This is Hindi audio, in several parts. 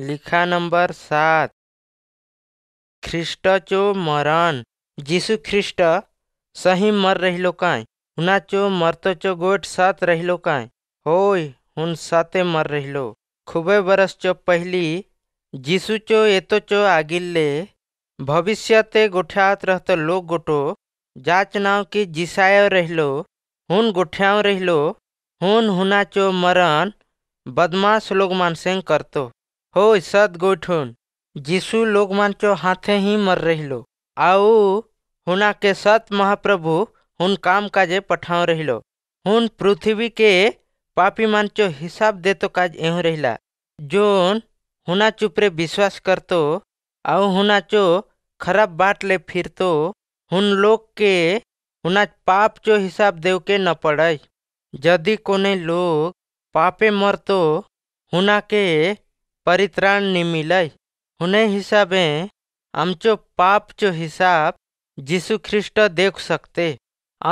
लिखा नंबर सात ख्रिस्ट चो मरण जीशु ख्रिस्ट सही मर रही काय हुना चो मरतो चो गोट साथ रहिलो काय होय हुन साते मर रहिलो खुबे बरस चो पहली जीशु चो एतो चो आगिल्ले भविष्यते गोठ्यात रहते लोग गोटो जाच नाव की जिसाय रहिलो हुन गोठ्याव रही हुन हुना चो मरण बदमाश लोग मानसेंग करतो हो सत गोठुन जीशु लोग मांचो हाथे ही मर लो आउ हुना के सत महाप्रभु हुन काम काजे पठाओ लो हुन पृथ्वी के पापी मांचो हिसाब तो काज एहू रहिला जोन हुना चुपरे विश्वास करतो आउ हुना चो खराब बाट ले फिरतो हुन लोग के हुना पाप चो हिसाब देव के न पड़ई जदि कोने लोग पापे मर तो हुना के परित्राण निमिलय હુને હિસાબે आमचो पापचो हिसाब जीशु ख्रीष्ट देख सकते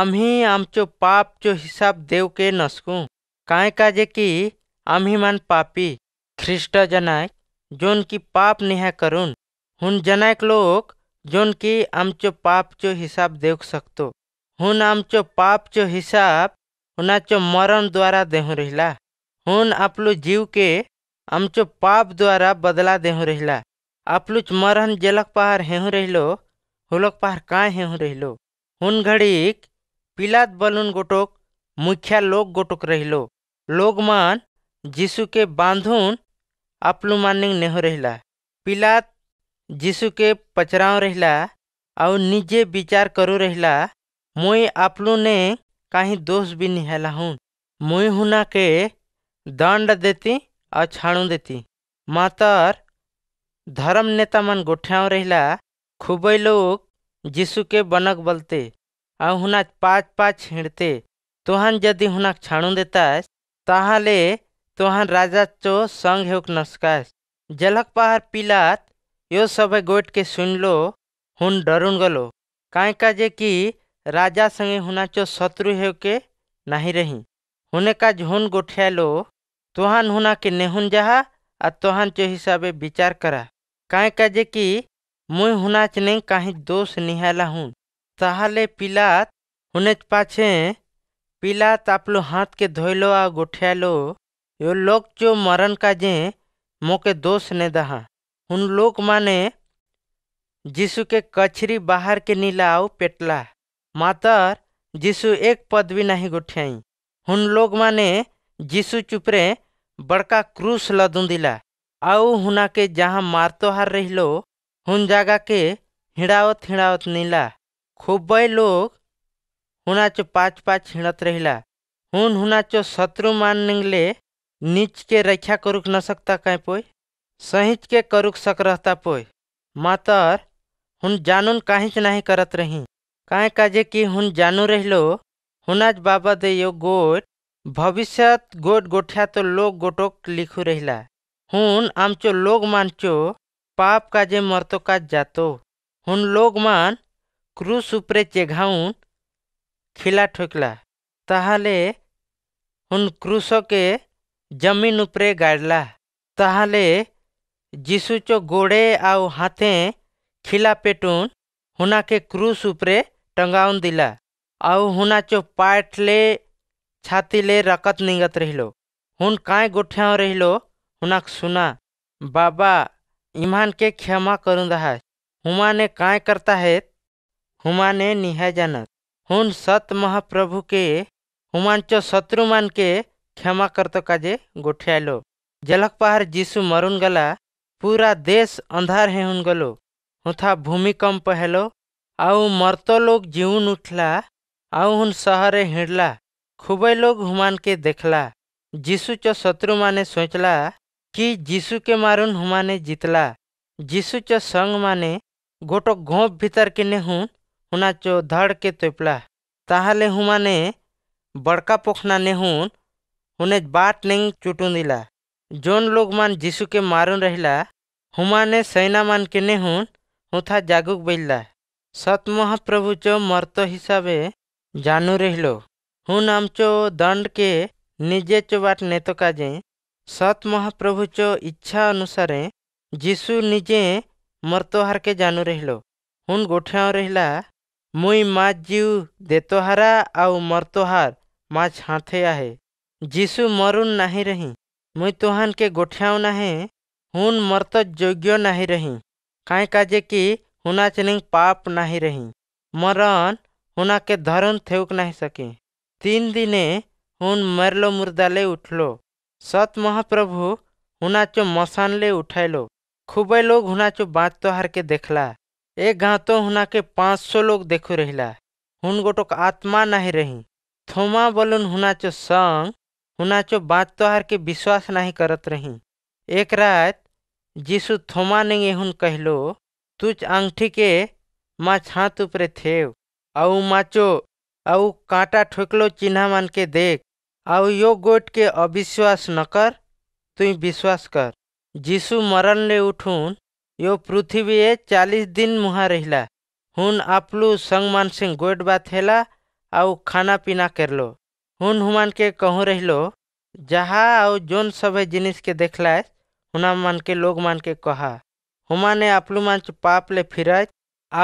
आम्ही आमचो पापचो हिसाब देवके नस्कू काय काजे की आम्ही मान पापी ख्रीष्ट जनाय जोन की पाप निहा करून हुन जनायक लोग जोन की आमचो पापचो हिसाब देख सकतो हुन आमचो पापचो हिसाब हुनाचो मरण द्वारा देहु रहिला हुन आपलो जीव के आमचो पाप द्वारा बदला देहु रहिला आपलुच मरहन जलक पहार हेहु रहिलो हुलक पहार काय हेहु रहिलो हुन घड़ीक पिलात बलून गोटोक मुखिया लोग गोटोक रहिलो लोग मान जीशु के बांधुन आपलु मानिंग नेहु रहिला पिलात जीशु के पचराव रहिला और निजे विचार करू रहिला मुई आपलु ने कहीं दोष भी निहला हूँ मुई हुना के दंड देती आ छाणु देती मातर धर्म नेता मन गोठ्याव रहिला खूबई लोग जीशु के बनक बलते और हुना पाँच पाँच छिड़ते तोहन जदि हुना छाणु देता ताहले तुहन राजा चो संग हो नस्कास जलक पहाड़ पिलात यो सब गोट के सुन लो हुन डरुन गलो काहे का जे कि राजा संगे हुना चो शत्रु हो के नहीं रही हुने का झुन गोठिया लो तुहान के नेहुन जहा आ तुहान चो हिसाबे विचार करा काहे काजे कि मुई हुनाच ने कहीं दोष निहाला हूँ ताहले पिलात हुनेच पाछे पिलात आपलो हाथ के धोइलो आ गोठियालो यो लोग जो मरण काजे मोके दोष ने दहा उन लोग माने जीशु के कचरी बाहर के नीला आउ पेटला मातर जीशु एक पद भी नहीं गुठियाई उन लोग माने जीशु चुपरे बड़का क्रूस लदुंदिला आउ हुना के जहाँ मारतोहार रहिलो हुन जागा के हिड़ावत हिड़ावत नीला खूब लोग हुना चो पाँच पाँच हिड़त रहिला हुन हुना चो शत्रु मान निंगले नीच के रक्षा करुक न सकता कह पोई सहिच के करुक सक रहता पोई मातर हुन जानून काहिच नहीं करत रही काहे काजे कि हुन जानू रहिलो हुनाज बाबा दे यो गोट भविष्य गोट गोठिया तो लोक गोटोक लिखू रहिला हूँ आमचो लोग मानचो पाप काजे मरतो काज जातो हूँ लोग मान क्रूस उपरे चेघाउन खिला ठोकला ताहले उन क्रूसों के जमीन उपरे गाड़ला ताहले जीशु चो गोड़े आउ हाथे खिला पेटून हुना के क्रूस उपरे टंगाउन दिला आउ हुना चो पाटले छाती ले रकत निगत रहिलो हुन काय गोठ्याँ रहिलो हुनक सुना बाबा इमान के क्षमा करून दहा हुमा ने काय करता है हुमा ने निहा जानत हुन सत महाप्रभु के शत्रु शत्रुमान के क्षमा करतो काजे गोठ्यालो जलक पहाड़ जीशु मरुन गला पूरा देश अंधार है हुन गलो हुथा भूमिकंप हेलो आउ मरतो लोग जीवन उठला आउ हुन शहरे हिड़ला खुबे लोग हुमान के देखला जीशु च शत्रु माने सोचला कि जीशु के मारुन हुमाने जीतला जीशु च संग माने गोटो घोप भीतर के नेहुन हुना चो धड़ के तोपला ताहले हुमाने बड़का पोखना नेहून उन्हें बाट नहीं चुटुन दिला जोन लोग मान जीशु के मारुन रहिला हुमाने सैना मान के नेहुन हुथा जागुक बैला सत महाप्रभु चो मर्त हिसाबे जानू रहिलो हून चो दंड के निजे चो बाट नेत काजे सत चो इच्छा अनुसारे जीशु निजे मर्तोहार के जानू रहलो हून गोठाव रहला मुई माँ जीव देतोहारा आउ मर्तोहार माँ छाथे आहे जीशु मरुन नहीं रही मुई तुहान के गोठाव नाहे हून मर्त योग्य नहीं रही काय काजे कि हुना चनिंग पाप नहीं रही मरण हुना के धरन थेउक नहीं सके तीन দিনে হুন মরল उठलो উঠল সত মহাপ্রভু हुनाचो मसान ले खुबे लोग हुनाचो बात तोहार के देखला एक गाँव तो हुना के पाँच सौ लोग देखो रहिला हुन गोटोक आत्मा नहीं रही थोमा बोलन हुनाचो संग हुनाचो बात तोहार के विश्वास नहीं करत रही एक रात जीशु थोमा ने हुन कहलो तुझ अंगठी के माँ छात ऊपरे थे और माचो आउ कांटा ठोकलो चिन्हा मान के देख आउ यो गोट के अविश्वास न कर तु विश्वास कर जीशु मरण ले उठून यो पृथ्वी ए चालीस दिन मुहा रहिला हुन आपलु संग मान सिंह गोट बात हेला आउ खाना पीना करलो हुन हुमान के कहूँ रहिलो जहा आउ जोन सब जिनिस के देखला हुना मान के लोग मान के कहा हुमाने आपलू मंच पाप ले फिरत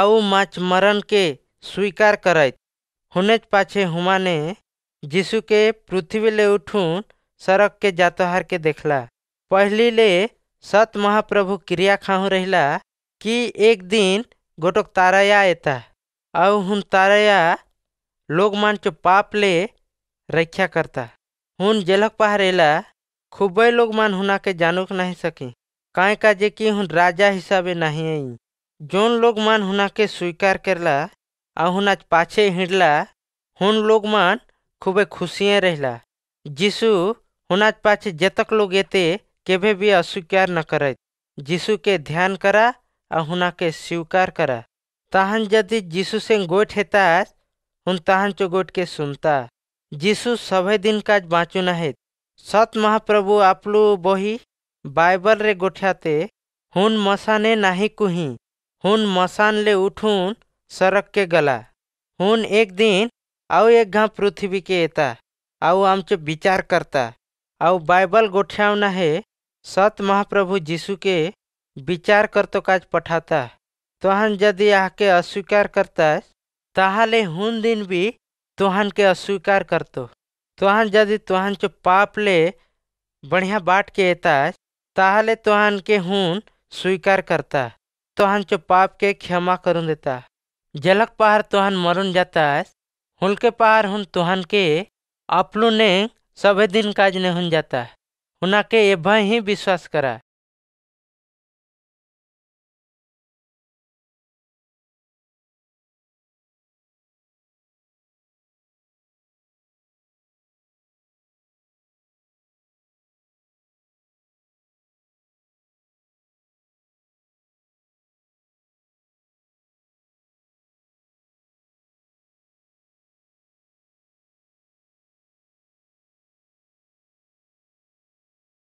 आउ माच मरण के स्वीकार करत हुनेज पाछे हुमाने जीशु के पृथ्वी ले उठून सरक के जातोहार के देखला पहली ले सत महाप्रभु क्रिया खाऊ रहिला कि एक दिन गोटक ताराया एता आउ हुन ताराया लोग मान चो पाप ले रक्षा करता हुन जलक पहरेला खूबे लोग मान हुना के जानुक नहीं सकी काय का जे कि हुन राजा हिसाबे नहीं आई जोन लोग मान हुना के स्वीकार करला अहुन पाछे हिंडला हुन लोग मान खूबे खुशियाँ रहला जीशु हुनाज पाछे जतक लोग एते केभे भी अस्वीकार न करे जीशु के ध्यान करा और हुना के स्वीकार करा तहन यदि जीशु से गोट हेता उन तहन चो गोठ के सुनता जीशु सभे दिन काज बाँचू है सत महाप्रभु आपलू बही बाइबल रे गोठ्याते हुन मसाने नाही कुही हुन मसान ले उठून सरक के गला हूँ एक दिन आऊ एक घाव पृथ्वी के येता आउ आमचे विचार करता आऊ बाइबल गोठ्यावना है सत महाप्रभु जीशु के विचार कर तो काज पठाता तोहन यदि आके अस्वीकार करता ताहले हुन दिन भी तोहन के अस्वीकार करतो तोहन यदि तोहन चो पाप ले बढ़िया बाट के एता ताहले तोहन के हुन स्वीकार करता तोहन चो पाप के क्षमा करूँ देता जलक पहाड़ तुहान मरुन जाता हुनके पहाड़ हुन तोहन के अपलू ने सभी दिन काज ने हुन जाता हुना के भय ही विश्वास करा